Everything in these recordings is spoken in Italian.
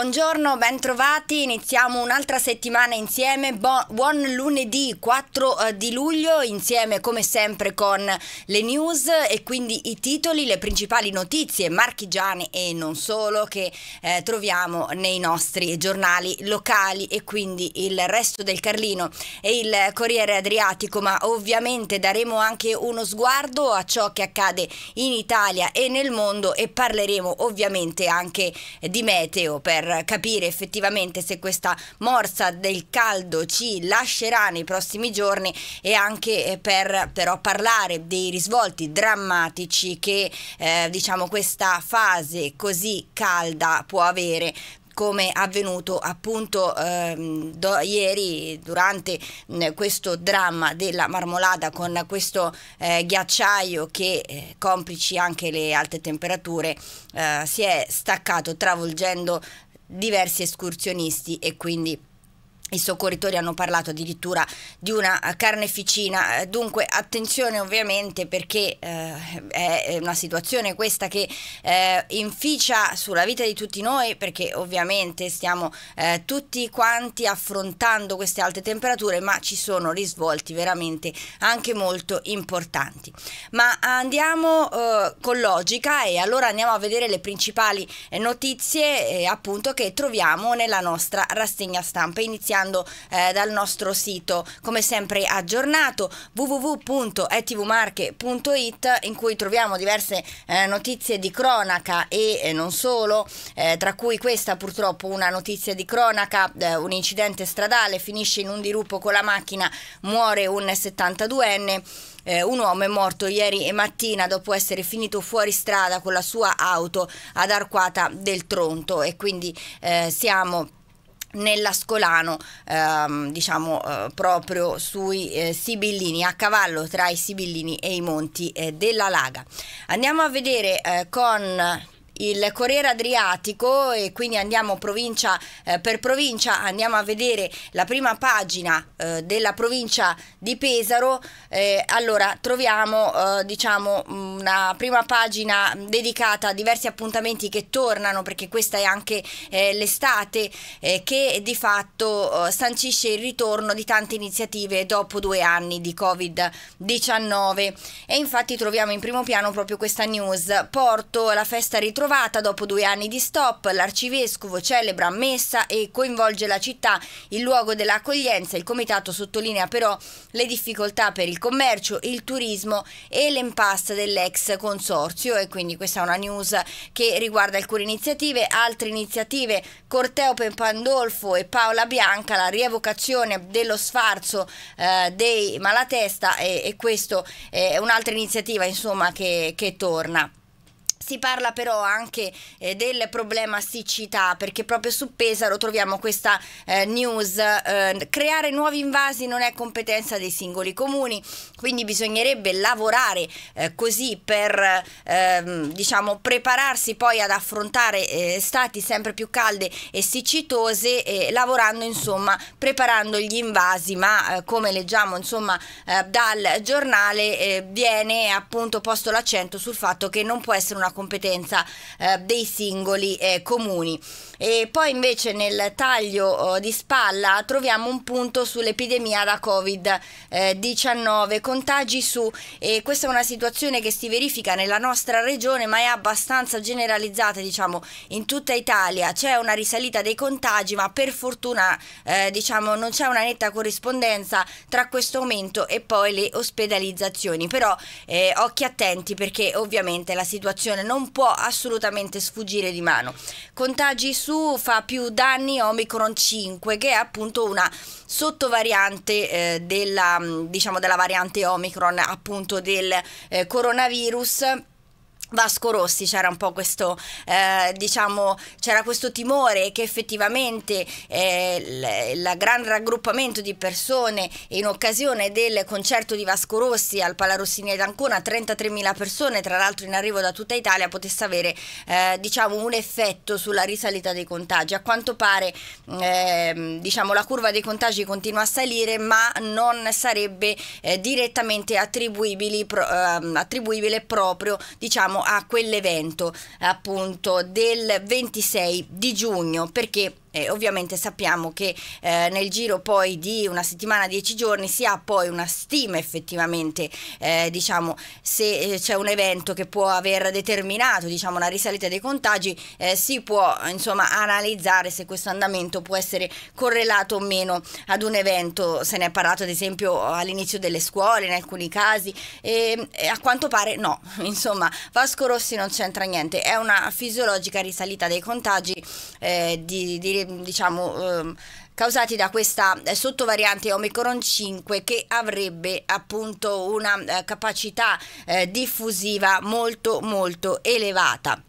Buongiorno, bentrovati, iniziamo un'altra settimana insieme, buon lunedì 4 eh, di luglio, insieme come sempre con le news e quindi i titoli, le principali notizie marchigiane e non solo che eh, troviamo nei nostri giornali locali e quindi il resto del Carlino e il Corriere Adriatico, ma ovviamente daremo anche uno sguardo a ciò che accade in Italia e nel mondo e parleremo ovviamente anche di meteo per capire effettivamente se questa morsa del caldo ci lascerà nei prossimi giorni e anche eh, per però parlare dei risvolti drammatici che eh, diciamo questa fase così calda può avere come avvenuto appunto ehm, do, ieri durante mh, questo dramma della marmolada con questo eh, ghiacciaio che eh, complici anche le alte temperature eh, si è staccato travolgendo diversi escursionisti e quindi i soccorritori hanno parlato addirittura di una eh, carneficina, eh, dunque attenzione ovviamente perché eh, è una situazione questa che eh, inficia sulla vita di tutti noi perché ovviamente stiamo eh, tutti quanti affrontando queste alte temperature ma ci sono risvolti veramente anche molto importanti. Ma andiamo eh, con logica e allora andiamo a vedere le principali notizie appunto che troviamo nella nostra rassegna stampa. Iniziamo scaricando eh, dal nostro sito, come sempre aggiornato, www.etvmarche.it in cui troviamo diverse eh, notizie di cronaca e eh, non solo, eh, tra cui questa purtroppo una notizia di cronaca, eh, un incidente stradale, finisce in un dirupo con la macchina, muore un 72enne. Eh, un uomo è morto ieri mattina dopo essere finito fuori strada con la sua auto ad Arquata del Tronto e quindi eh, siamo nell'ascolano ehm, diciamo eh, proprio sui eh, Sibillini a cavallo tra i Sibillini e i monti eh, della Laga andiamo a vedere eh, con il Corriere Adriatico e quindi andiamo provincia eh, per provincia, andiamo a vedere la prima pagina eh, della provincia di Pesaro. Eh, allora troviamo eh, diciamo una prima pagina dedicata a diversi appuntamenti che tornano perché questa è anche eh, l'estate eh, che di fatto sancisce il ritorno di tante iniziative dopo due anni di Covid-19 e infatti troviamo in primo piano proprio questa news Porto, la festa ritrovata ritrovata dopo due anni di stop, l'arcivescovo celebra messa e coinvolge la città, il luogo dell'accoglienza. Il comitato sottolinea però le difficoltà per il commercio, il turismo e l'impasse dell'ex consorzio e quindi questa è una news che riguarda alcune iniziative. Altre iniziative, Corteo per Pandolfo e Paola Bianca, la rievocazione dello sfarzo eh, dei malatesta e, e questa è un'altra iniziativa insomma, che, che torna. Si parla però anche eh, del problema siccità perché proprio su Pesaro troviamo questa eh, news, eh, creare nuovi invasi non è competenza dei singoli comuni, quindi bisognerebbe lavorare eh, così per ehm, diciamo, prepararsi poi ad affrontare eh, stati sempre più calde e siccitose, lavorando insomma preparando gli invasi, ma eh, come leggiamo insomma dal giornale viene appunto posto l'accento sul fatto che non può essere una competenza eh, dei singoli eh, comuni. E poi invece nel taglio oh, di spalla troviamo un punto sull'epidemia da Covid-19, eh, contagi su, e questa è una situazione che si verifica nella nostra regione ma è abbastanza generalizzata diciamo in tutta Italia, c'è una risalita dei contagi ma per fortuna eh, diciamo non c'è una netta corrispondenza tra questo aumento e poi le ospedalizzazioni, però eh, occhi attenti perché ovviamente la situazione non può assolutamente sfuggire di mano. Contagi su su fa più danni Omicron 5, che è appunto una sottovariante eh, della, mm, diciamo, della variante Omicron appunto del eh, coronavirus Vasco Rossi c'era un po' questo, eh, diciamo, c'era questo timore che effettivamente eh, il, il gran raggruppamento di persone in occasione del concerto di Vasco Rossi al Palarossini ed Ancona, 33.000 persone, tra l'altro in arrivo da tutta Italia, potesse avere eh, diciamo, un effetto sulla risalita dei contagi. A quanto pare ehm, diciamo, la curva dei contagi continua a salire, ma non sarebbe eh, direttamente ehm, attribuibile proprio diciamo, a quell'evento appunto del 26 di giugno perché e ovviamente sappiamo che eh, nel giro poi di una settimana, dieci giorni si ha poi una stima effettivamente, eh, diciamo, se eh, c'è un evento che può aver determinato diciamo, una risalita dei contagi, eh, si può insomma analizzare se questo andamento può essere correlato o meno ad un evento. Se ne è parlato ad esempio all'inizio delle scuole in alcuni casi, e, e a quanto pare no, insomma, Vasco Rossi non c'entra niente, è una fisiologica risalita dei contagi eh, di, di Ehm, diciamo, eh, causati da questa sottovariante Omicron 5 che avrebbe appunto una eh, capacità eh, diffusiva molto molto elevata.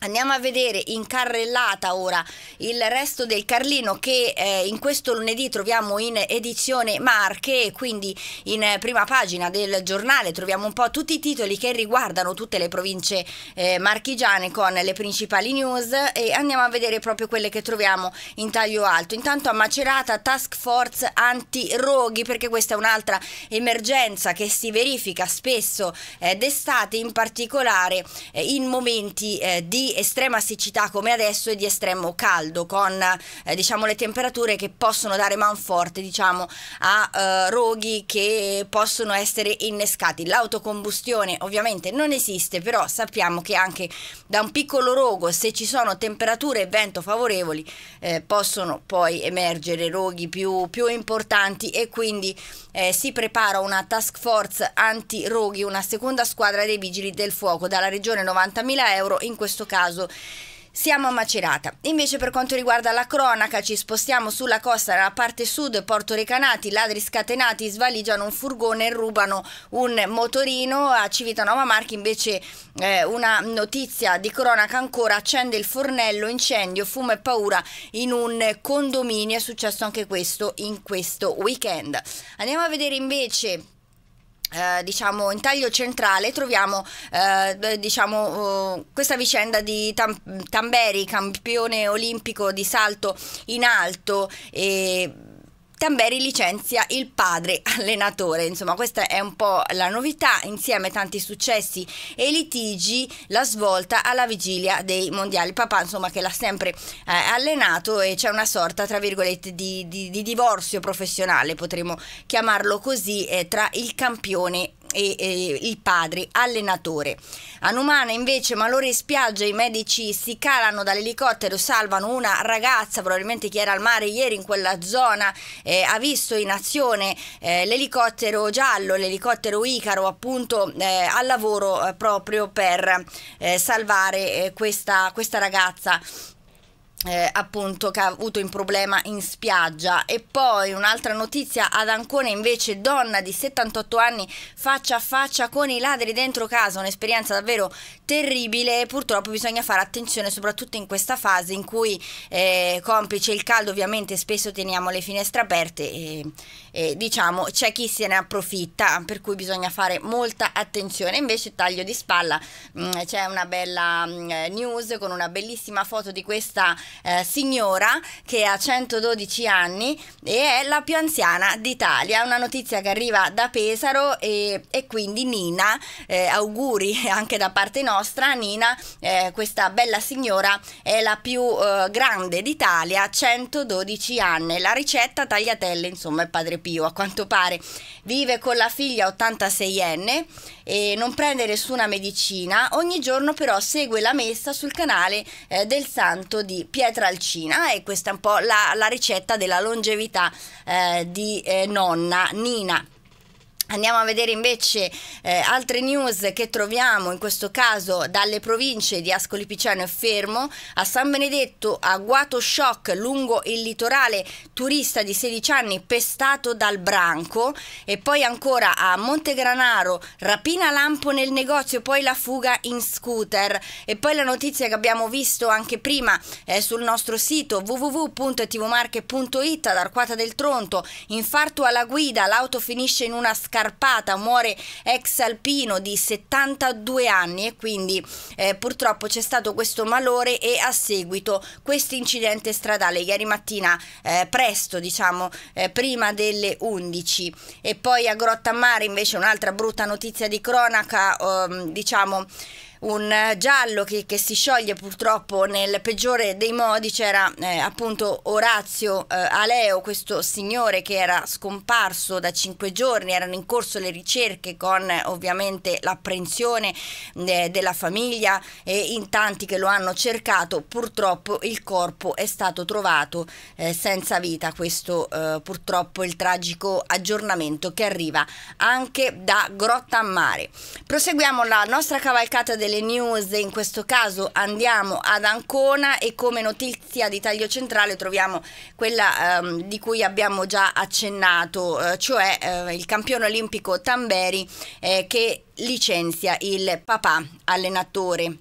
Andiamo a vedere in carrellata ora il resto del Carlino che eh, in questo lunedì troviamo in edizione Marche, quindi in prima pagina del giornale troviamo un po' tutti i titoli che riguardano tutte le province eh, marchigiane con le principali news e andiamo a vedere proprio quelle che troviamo in taglio alto. Intanto a Macerata Task Force anti-roghi perché questa è un'altra emergenza che si verifica spesso eh, d'estate, in particolare eh, in momenti eh, di estrema siccità come adesso e di estremo caldo, con eh, diciamo, le temperature che possono dare man forte diciamo, a eh, roghi che possono essere innescati. L'autocombustione ovviamente non esiste, però sappiamo che anche da un piccolo rogo, se ci sono temperature e vento favorevoli, eh, possono poi emergere roghi più, più importanti e quindi eh, si prepara una task force anti-roghi, una seconda squadra dei vigili del fuoco dalla regione 90.000 euro, in questo caso caso siamo a Macerata. Invece per quanto riguarda la cronaca ci spostiamo sulla costa dalla parte sud, Porto Recanati, ladri scatenati svaligiano un furgone e rubano un motorino, a Civitanova Marchi invece eh, una notizia di cronaca ancora, accende il fornello, incendio, fumo e paura in un condominio, è successo anche questo in questo weekend. Andiamo a vedere invece eh, diciamo in taglio centrale troviamo eh, diciamo, eh, questa vicenda di Tam Tamberi campione olimpico di salto in alto e Tamberi licenzia il padre allenatore, insomma questa è un po' la novità, insieme a tanti successi e litigi, la svolta alla vigilia dei mondiali. Papà insomma che l'ha sempre eh, allenato e c'è una sorta tra virgolette di, di, di divorzio professionale, potremmo chiamarlo così, eh, tra il campione e, e, il padre allenatore. A Numana invece malore in spiaggia, i medici si calano dall'elicottero, salvano una ragazza probabilmente che era al mare ieri in quella zona, eh, ha visto in azione eh, l'elicottero giallo, l'elicottero Icaro appunto eh, al lavoro eh, proprio per eh, salvare eh, questa, questa ragazza eh, appunto che ha avuto un problema in spiaggia e poi un'altra notizia ad Ancona invece donna di 78 anni faccia a faccia con i ladri dentro casa un'esperienza davvero terribile purtroppo bisogna fare attenzione soprattutto in questa fase in cui eh, complice il caldo ovviamente spesso teniamo le finestre aperte e, e diciamo c'è chi se ne approfitta per cui bisogna fare molta attenzione invece taglio di spalla mm, c'è una bella mh, mm, news con una bellissima foto di questa eh, signora che ha 112 anni e è la più anziana d'Italia. Una notizia che arriva da Pesaro e, e quindi Nina, eh, auguri anche da parte nostra, Nina, eh, questa bella signora è la più eh, grande d'Italia, 112 anni. La ricetta tagliatelle, insomma, è Padre Pio a quanto pare. Vive con la figlia 86enne e non prende nessuna medicina, ogni giorno però segue la messa sul canale eh, del santo di Pietralcina e questa è un po' la, la ricetta della longevità eh, di eh, nonna Nina. Andiamo a vedere invece eh, altre news che troviamo in questo caso dalle province di Ascoli Piceno e Fermo a San Benedetto a Guato Shock lungo il litorale turista di 16 anni pestato dal branco e poi ancora a Montegranaro rapina lampo nel negozio poi la fuga in scooter e poi la notizia che abbiamo visto anche prima eh, sul nostro sito www.tvmarche.it ad Arquata del Tronto infarto alla guida l'auto finisce in una scala Carpata muore ex alpino di 72 anni e quindi eh, purtroppo c'è stato questo malore e a seguito questo incidente stradale ieri mattina eh, presto diciamo eh, prima delle 11 e poi a Grotta Mare invece un'altra brutta notizia di cronaca ehm, diciamo un eh, giallo che, che, si scioglie purtroppo nel peggiore dei modi, c'era eh, appunto Orazio eh, Aleo, questo signore che era scomparso da cinque giorni, erano in corso le ricerche con ovviamente l'apprensione eh, della famiglia e in tanti che lo hanno cercato, purtroppo il corpo è stato trovato eh, senza vita, questo purtroppo è il tragico aggiornamento che arriva anche da Grotta a Mare. Proseguiamo la nostra cavalcata del delle news, in questo caso andiamo ad Ancona e come notizia di taglio centrale troviamo quella ehm, di cui abbiamo già accennato, eh, cioè eh, il campione olimpico Tamberi eh, che licenzia il papà allenatore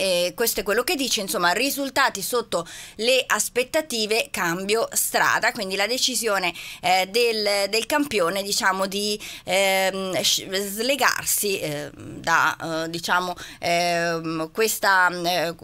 eh, questo è quello che dice, insomma, risultati sotto le aspettative, cambio strada, quindi la decisione eh, del, del, campione diciamo, di ehm, slegarsi eh, da eh, diciamo, ehm, questa eh,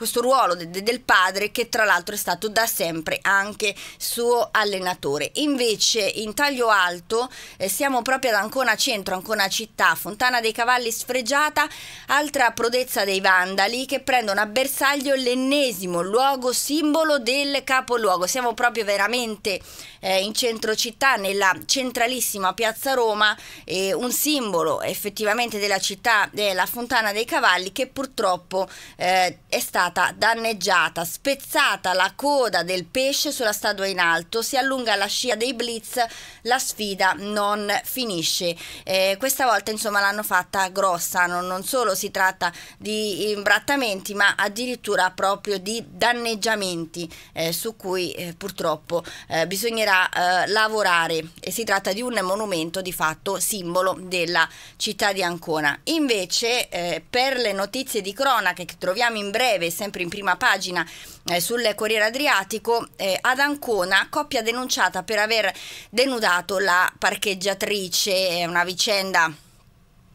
questo ruolo de, de, del padre che tra l'altro è stato da sempre anche suo allenatore. Invece in taglio alto eh, siamo proprio ad Ancona Centro, Ancona Città, Fontana dei Cavalli sfregiata, altra prodezza dei Vandali che prendono a bersaglio l'ennesimo luogo simbolo del capoluogo. Siamo proprio veramente eh, in centro città, nella centralissima piazza Roma, eh, un simbolo effettivamente della città, è la Fontana dei Cavalli, che purtroppo eh, è stata danneggiata, spezzata la coda del pesce sulla statua in alto, si allunga la scia dei blitz, la sfida non finisce. Eh, questa volta insomma l'hanno fatta grossa, non, non solo si tratta di imbrattamenti, ma addirittura proprio di danneggiamenti eh, su cui eh, purtroppo eh, bisognerà potrà eh, lavorare e si tratta di un monumento di fatto simbolo della città di Ancona. Invece eh, per le notizie di cronaca che troviamo in breve sempre in prima pagina eh, sul Corriere Adriatico, eh, ad Ancona coppia denunciata per aver denudato la parcheggiatrice, è una vicenda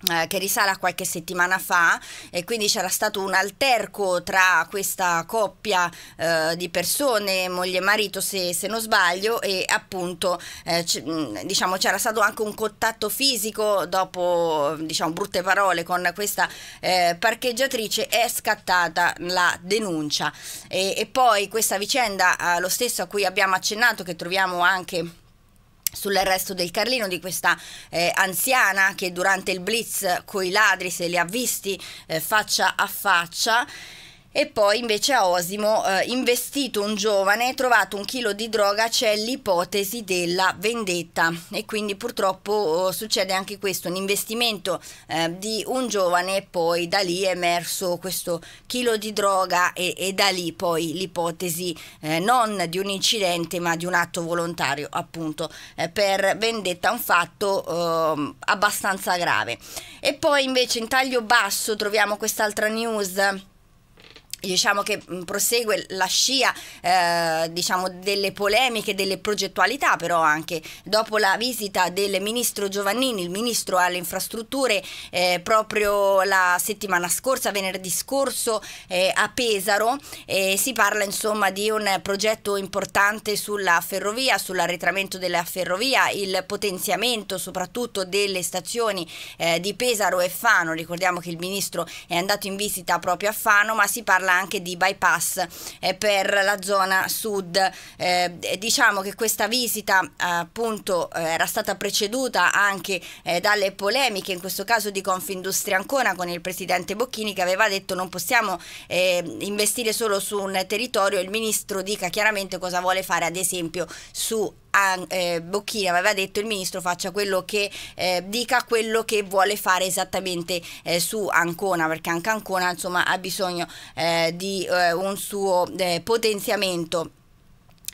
eh, che risale a qualche settimana fa e quindi c'era stato un alterco tra questa coppia eh, di persone, moglie e marito se, se non sbaglio e appunto eh, mm, diciamo c'era stato anche un contatto fisico dopo diciamo brutte parole con questa eh, parcheggiatrice è scattata la denuncia e, e poi questa vicenda eh, lo stesso a cui abbiamo accennato che troviamo anche sull'arresto del Carlino, di questa eh, anziana che durante il blitz coi ladri se li ha visti eh, faccia a faccia. E poi invece a Osimo, eh, investito un giovane, trovato un chilo di droga, c'è l'ipotesi della vendetta. E quindi purtroppo eh, succede anche questo, un investimento eh, di un giovane e poi da lì è emerso questo chilo di droga e, e da lì poi l'ipotesi eh, non di un incidente ma di un atto volontario appunto eh, per vendetta, un fatto ehm, abbastanza grave. E poi invece in taglio basso troviamo quest'altra news diciamo che prosegue la scia eh, diciamo delle polemiche, delle progettualità, però anche dopo la visita del ministro Giovannini, il ministro alle infrastrutture, eh, proprio la settimana scorsa, venerdì scorso eh, a Pesaro, eh, si parla insomma di un progetto importante sulla ferrovia, sull'arretramento della ferrovia, il potenziamento soprattutto delle stazioni eh, di Pesaro e Fano, ricordiamo che il ministro è andato in visita proprio a Fano, ma si parla anche di bypass eh, per la zona sud. Eh, diciamo che questa visita appunto eh, era stata preceduta anche eh, dalle polemiche, in questo caso di Confindustria Ancona con il presidente Bocchini che aveva detto non possiamo eh, investire solo su un territorio, il ministro dica chiaramente cosa vuole fare ad esempio su eh, Bocchini aveva detto il ministro faccia quello che eh, dica quello che vuole fare esattamente eh, su Ancona perché anche Ancona insomma ha bisogno eh, di eh, un suo eh, potenziamento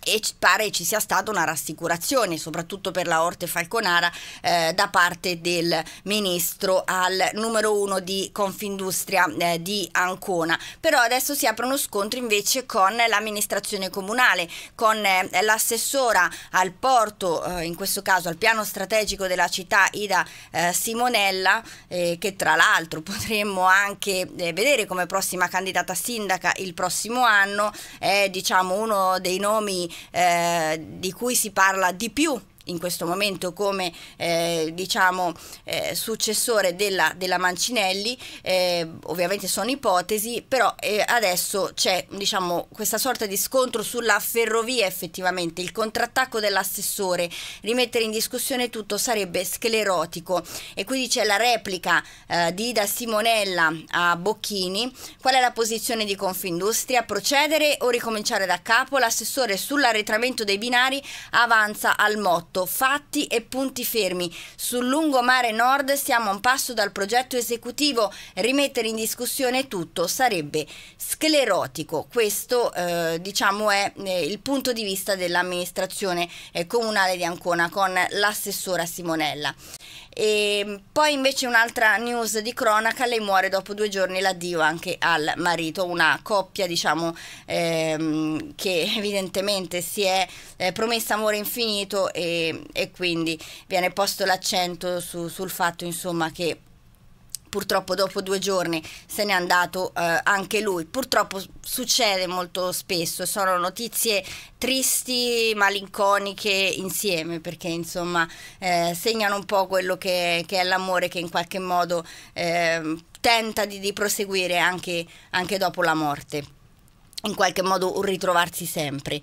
e pare ci sia stata una rassicurazione, soprattutto per la Orte Falconara, eh, da parte del ministro al numero uno di Confindustria eh, di Ancona. Però adesso si apre uno scontro invece con l'amministrazione comunale, con eh, l'assessora al porto, eh, in questo caso al piano strategico della città Ida eh, Simonella, eh, che tra l'altro potremmo anche vedere come prossima candidata sindaca il prossimo anno, è diciamo uno dei nomi eh, di cui si parla di più in questo momento come eh, diciamo, eh, successore della, della Mancinelli, eh, ovviamente sono ipotesi, però eh, adesso c'è diciamo, questa sorta di scontro sulla ferrovia effettivamente, il contrattacco dell'assessore, rimettere in discussione tutto sarebbe sclerotico e quindi c'è la replica eh, di Ida Simonella a Bocchini, qual è la posizione di Confindustria? Procedere o ricominciare da capo? L'assessore sull'arretramento dei binari avanza al motto 18, fatti e punti fermi. Sul lungomare nord siamo a un passo dal progetto esecutivo, rimettere in discussione tutto sarebbe sclerotico. Questo eh, diciamo è eh, il punto di vista dell'amministrazione eh, comunale di Ancona con l'assessora Simonella. E ehm, poi invece un'altra news di cronaca, lei muore dopo due giorni l'addio anche al marito, una coppia diciamo ehm, che evidentemente si è eh, promessa amore infinito e, e, quindi viene posto l'accento su, sul fatto insomma che purtroppo dopo due giorni se n'è andato eh, anche lui. Purtroppo succede molto spesso, sono notizie tristi, malinconiche insieme, perché insomma eh, segnano un po' quello che, che è l'amore che in qualche modo eh, tenta di, di proseguire anche, anche dopo la morte, in qualche modo un ritrovarsi sempre.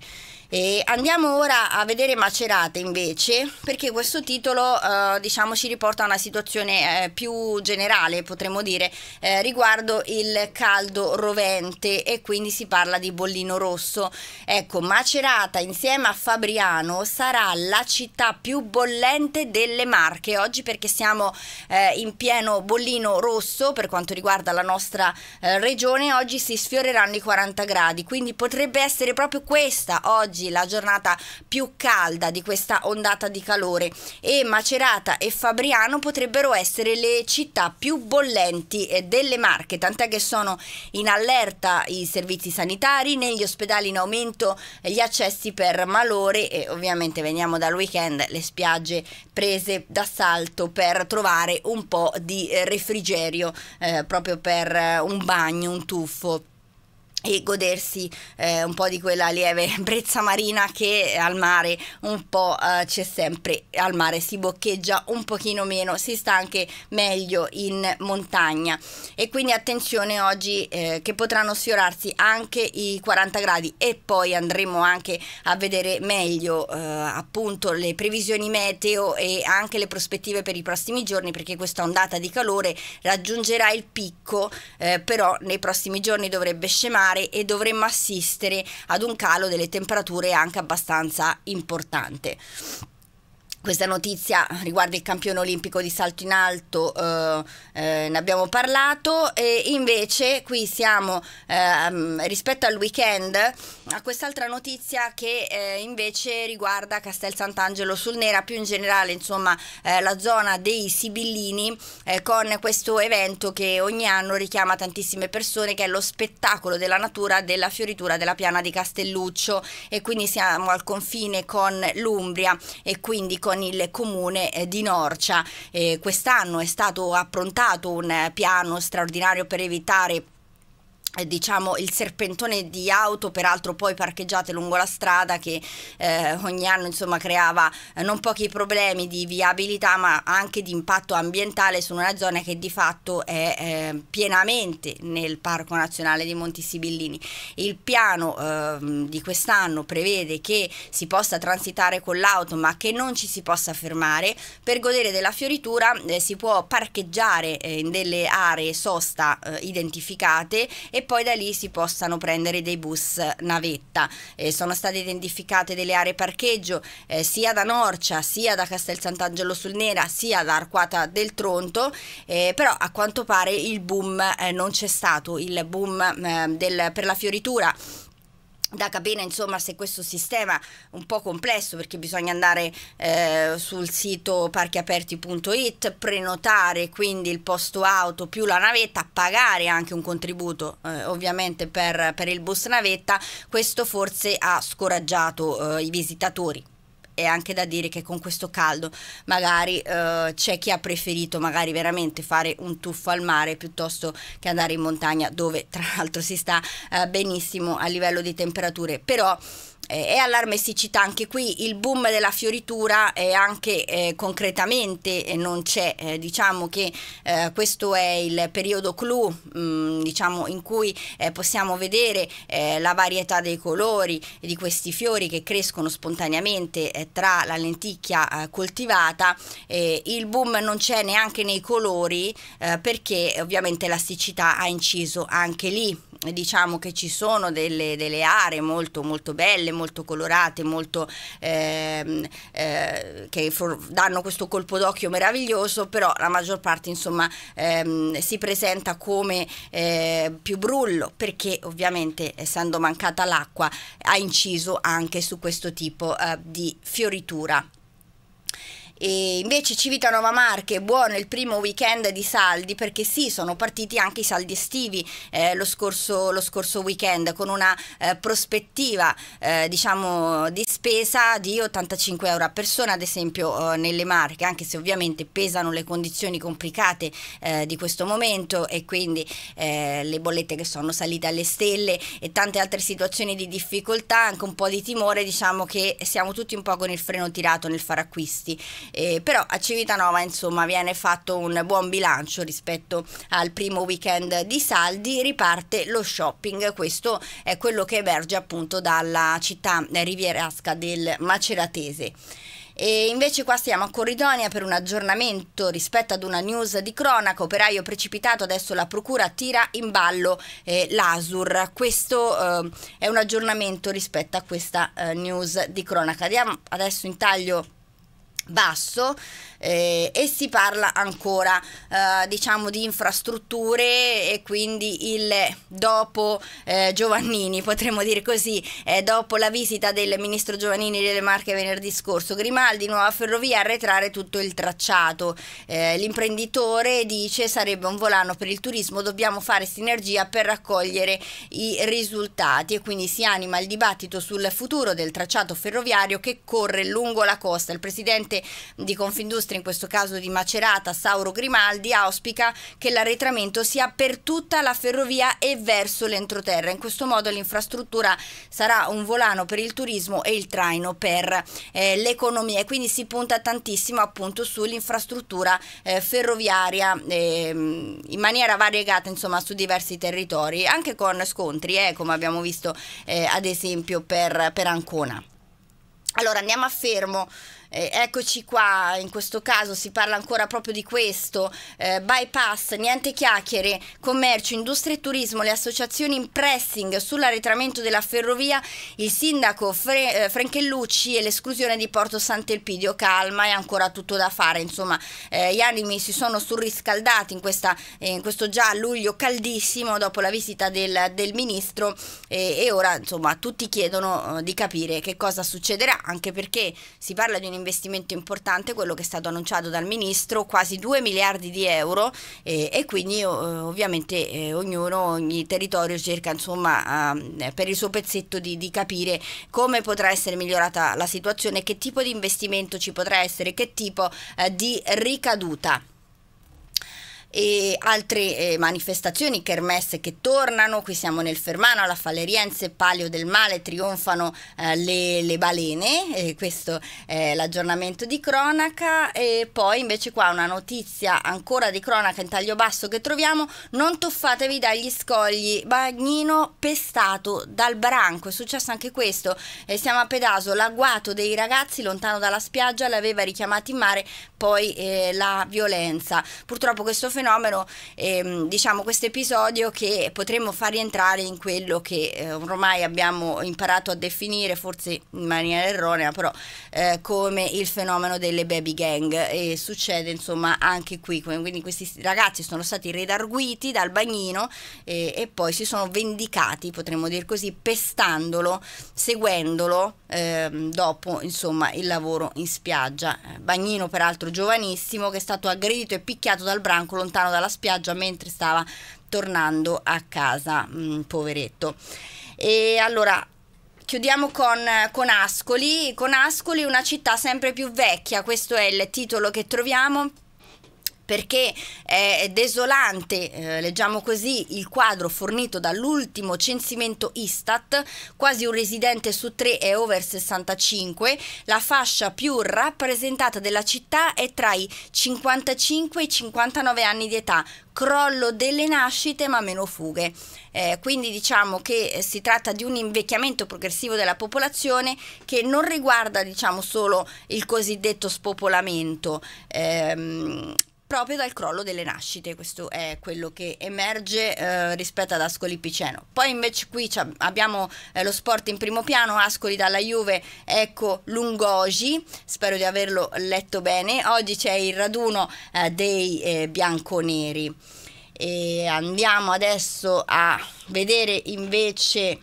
E andiamo ora a vedere Macerate invece, perché questo titolo eh, diciamo, ci riporta a una situazione eh, più generale, potremmo dire, eh, riguardo il caldo rovente e quindi si parla di bollino rosso. Ecco, Macerata insieme a Fabriano sarà la città più bollente delle Marche oggi perché siamo eh, in pieno bollino rosso per quanto riguarda la nostra eh, regione, oggi si sfioreranno i 40 gradi, quindi potrebbe essere proprio questa oggi oggi la giornata più calda di questa ondata di calore e Macerata e Fabriano potrebbero essere le città più bollenti eh, delle Marche, tant'è che sono in allerta i servizi sanitari, negli ospedali in aumento eh, gli accessi per malore e ovviamente veniamo dal weekend, le spiagge prese d'assalto per trovare un po' di eh, refrigerio eh, proprio per un bagno, un tuffo e godersi eh, un po' di quella lieve brezza marina che al mare un po' eh, c'è sempre, al mare si boccheggia un pochino meno, si sta anche meglio in montagna e quindi attenzione oggi eh, che potranno sfiorarsi anche i 40 gradi e poi andremo anche a vedere meglio eh, appunto le previsioni meteo e anche le prospettive per i prossimi giorni perché questa ondata di calore raggiungerà il picco eh, però nei prossimi giorni dovrebbe scemare mare e dovremmo assistere ad un calo delle temperature anche abbastanza importante. Questa notizia riguarda il campione olimpico di salto in alto, eh, eh, ne abbiamo parlato, e invece qui siamo eh, rispetto al weekend a quest'altra notizia che eh, invece riguarda Castel Sant'Angelo sul Nera, più in generale insomma eh, la zona dei Sibillini eh, con questo evento che ogni anno richiama tantissime persone che è lo spettacolo della natura della fioritura della piana di Castelluccio e quindi siamo al confine con l'Umbria e quindi con con il comune eh, di Norcia. Eh, Quest'anno è stato approntato un eh, piano straordinario per evitare eh, diciamo il serpentone di auto peraltro poi parcheggiate lungo la strada che eh, ogni anno insomma creava eh, non pochi problemi di viabilità ma anche di impatto ambientale su una zona che di fatto è eh, pienamente nel parco nazionale di Monti Sibillini il piano ehm, di quest'anno prevede che si possa transitare con l'auto ma che non ci si possa fermare per godere della fioritura eh, si può parcheggiare in delle aree sosta identificate e e poi da lì si possano prendere dei bus navetta. Eh, sono state identificate delle aree parcheggio eh, sia da Norcia, sia da Castel Sant'Angelo sul Nera, sia da Arquata del Tronto, eh, però a quanto pare il boom eh, non c'è stato, il boom ehm, del, per la fioritura da capire insomma se questo sistema un po' complesso perché bisogna andare eh, sul sito parchiaperti.it prenotare quindi il posto auto più la navetta pagare anche un contributo eh, ovviamente per, per, il bus navetta questo forse ha scoraggiato eh, i visitatori è anche da dire che con questo caldo magari eh, c'è chi ha preferito magari veramente fare un tuffo al mare piuttosto che andare in montagna dove tra l'altro si sta eh, benissimo a livello di temperature, però eh, è siccità anche qui, il boom della fioritura è anche eh, concretamente eh, non c'è, eh, diciamo che eh, questo è il periodo clou mh, mm, diciamo, in cui eh, possiamo vedere la varietà dei colori di questi fiori che crescono spontaneamente tra la lenticchia coltivata, il boom non c'è neanche nei colori perché ovviamente la siccità ha inciso anche lì, diciamo che ci sono delle, delle aree molto molto belle, molto colorate, molto, ehm, eh, che danno questo colpo d'occhio meraviglioso, però la maggior parte insomma ehm, si presenta come eh, più brullo perché ovviamente essendo mancata l'acqua ha inciso anche su questo tipo eh, di fioritura e invece Civitanova Marche, buono il primo weekend di saldi perché sì, sono partiti anche i saldi estivi eh, lo, scorso, lo, scorso, weekend con una eh, prospettiva eh, diciamo di spesa di 85 euro a persona ad esempio eh, nelle Marche, anche se ovviamente pesano le condizioni complicate eh, di questo momento e quindi eh, le bollette che sono salite alle stelle e tante altre situazioni di difficoltà, anche un po' di timore diciamo che siamo tutti un po' con il freno tirato nel fare acquisti eh, però a Civitanova insomma viene fatto un buon bilancio rispetto al primo weekend di saldi, riparte lo shopping, questo è quello che emerge appunto dalla città rivierasca del Maceratese. E invece qua siamo a Corridonia per un aggiornamento rispetto ad una news di cronaca, operaio precipitato, adesso la procura tira in ballo eh, l'Asur. Questo eh, è un aggiornamento rispetto a questa eh, news di cronaca. Andiamo adesso in taglio basso eh, e si parla ancora eh, diciamo di infrastrutture e quindi il dopo eh, Giovannini, potremmo dire così, dopo la visita del ministro Giovannini delle Marche venerdì scorso, Grimaldi, nuova ferrovia, arretrare tutto il tracciato. Eh, l'imprenditore dice sarebbe un volano per il turismo, dobbiamo fare sinergia per raccogliere i risultati e quindi si anima il dibattito sul futuro del tracciato ferroviario che corre lungo la costa. Il presidente di Confindustria ministra, in questo caso di Macerata, Sauro Grimaldi, auspica che l'arretramento sia per tutta la ferrovia e verso l'entroterra. In questo modo l'infrastruttura sarà un volano per il turismo e il traino per eh, l'economia e quindi si punta tantissimo appunto sull'infrastruttura eh, ferroviaria eh, in maniera variegata insomma su diversi territori, anche con scontri eh, come abbiamo visto eh, ad esempio per, per Ancona. Allora andiamo a Fermo eh, eccoci qua, in questo caso si parla ancora proprio di questo, eh, bypass, niente chiacchiere, commercio, industria e turismo, le associazioni in pressing sull'arretramento della ferrovia, il sindaco Fre eh, Franchellucci e l'esclusione di Porto Sant'Elpidio, calma, è ancora tutto da fare, insomma eh, gli animi si sono surriscaldati in, questa, eh, in, questo già luglio caldissimo dopo la visita del, del ministro eh, e ora insomma tutti chiedono di capire che cosa succederà, anche perché si parla di un investimento importante, quello che è stato annunciato dal Ministro, quasi 2 miliardi di euro eh, e quindi eh, ovviamente eh, ognuno, ogni territorio cerca insomma ehm, per il suo pezzetto di, di, capire come potrà essere migliorata la situazione, che tipo di investimento ci potrà essere, che tipo eh, di ricaduta e altre eh, manifestazioni, kermesse che tornano, qui siamo nel Fermano, alla Faleriense, Palio del Male, trionfano eh, le, le, balene, eh, questo è l'aggiornamento di cronaca e poi invece qua una notizia ancora di cronaca in taglio basso che troviamo, non tuffatevi dagli scogli, bagnino pestato dal branco, è successo anche questo, siamo a Pedaso, l'agguato dei ragazzi lontano dalla spiaggia l'aveva richiamato in mare poi eh, la violenza, purtroppo questo fenomeno fenomeno, ehm, diciamo questo episodio che potremmo far rientrare in quello che eh, ormai abbiamo imparato a definire, forse in maniera erronea, però eh, come il fenomeno delle baby gang e succede insomma anche qui, quindi questi ragazzi sono stati redarguiti dal bagnino eh, e poi si sono vendicati, potremmo dire così, pestandolo, seguendolo ehm, dopo insomma il lavoro in spiaggia. Eh, bagnino peraltro giovanissimo che è stato aggredito e picchiato dal brancolo lontano dalla spiaggia mentre stava tornando a casa, mh, mm, poveretto. E allora chiudiamo con, con, Ascoli, con Ascoli una città sempre più vecchia, questo è il titolo che troviamo perché è desolante, eh, leggiamo così, il quadro fornito dall'ultimo censimento Istat, quasi un residente su tre è over 65, la fascia più rappresentata della città è tra i 55 e i 59 anni di età, crollo delle nascite ma meno fughe. Eh, quindi diciamo che eh, si tratta di un invecchiamento progressivo della popolazione che non riguarda diciamo, solo il cosiddetto spopolamento. Eh, proprio dal crollo delle nascite, questo è quello che emerge eh, rispetto ad Ascoli Piceno. Poi invece qui abbiamo eh, lo sport in primo piano, Ascoli dalla Juve, ecco Lungogi, spero di averlo letto bene, oggi c'è il raduno eh, dei eh, bianconeri. E andiamo adesso a vedere invece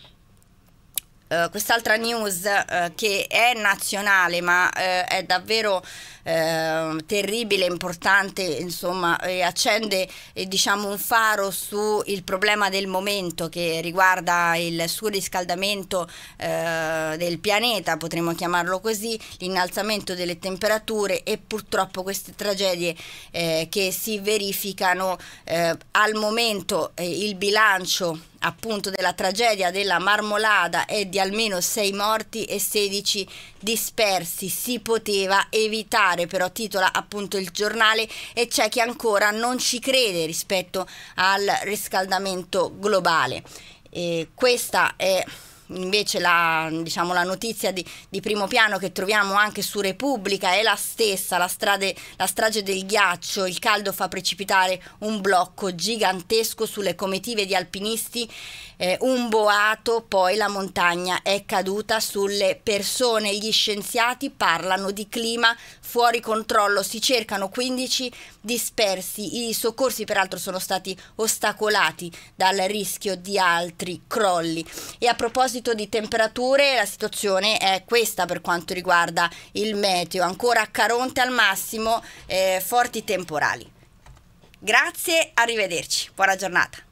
eh, quest'altra news eh, che è nazionale ma è davvero Ehm, terribile, importante, insomma, e accende eh, diciamo, un faro sul problema del momento che riguarda il surriscaldamento eh, del pianeta, potremmo chiamarlo così, l'innalzamento delle temperature e purtroppo queste tragedie eh, che si verificano eh, al momento eh, il bilancio appunto della tragedia della marmolada è di almeno 6 morti e 16 dispersi si poteva evitare fare, però titola appunto il giornale e c'è chi ancora non ci crede rispetto al riscaldamento globale. E questa è invece la, diciamo, la notizia di, di, primo piano che troviamo anche su Repubblica è la stessa, la, strade, la strage del ghiaccio, il caldo fa precipitare un blocco gigantesco sulle comitive di alpinisti, eh, un boato, poi la montagna è caduta sulle persone, gli scienziati parlano di clima fuori controllo, si cercano 15 dispersi, i soccorsi peraltro sono stati ostacolati dal rischio di altri crolli. E a proposito proposito di temperature, la situazione è questa per quanto riguarda il meteo. Ancora a Caronte al massimo, eh, forti temporali. Grazie, arrivederci. Buona giornata.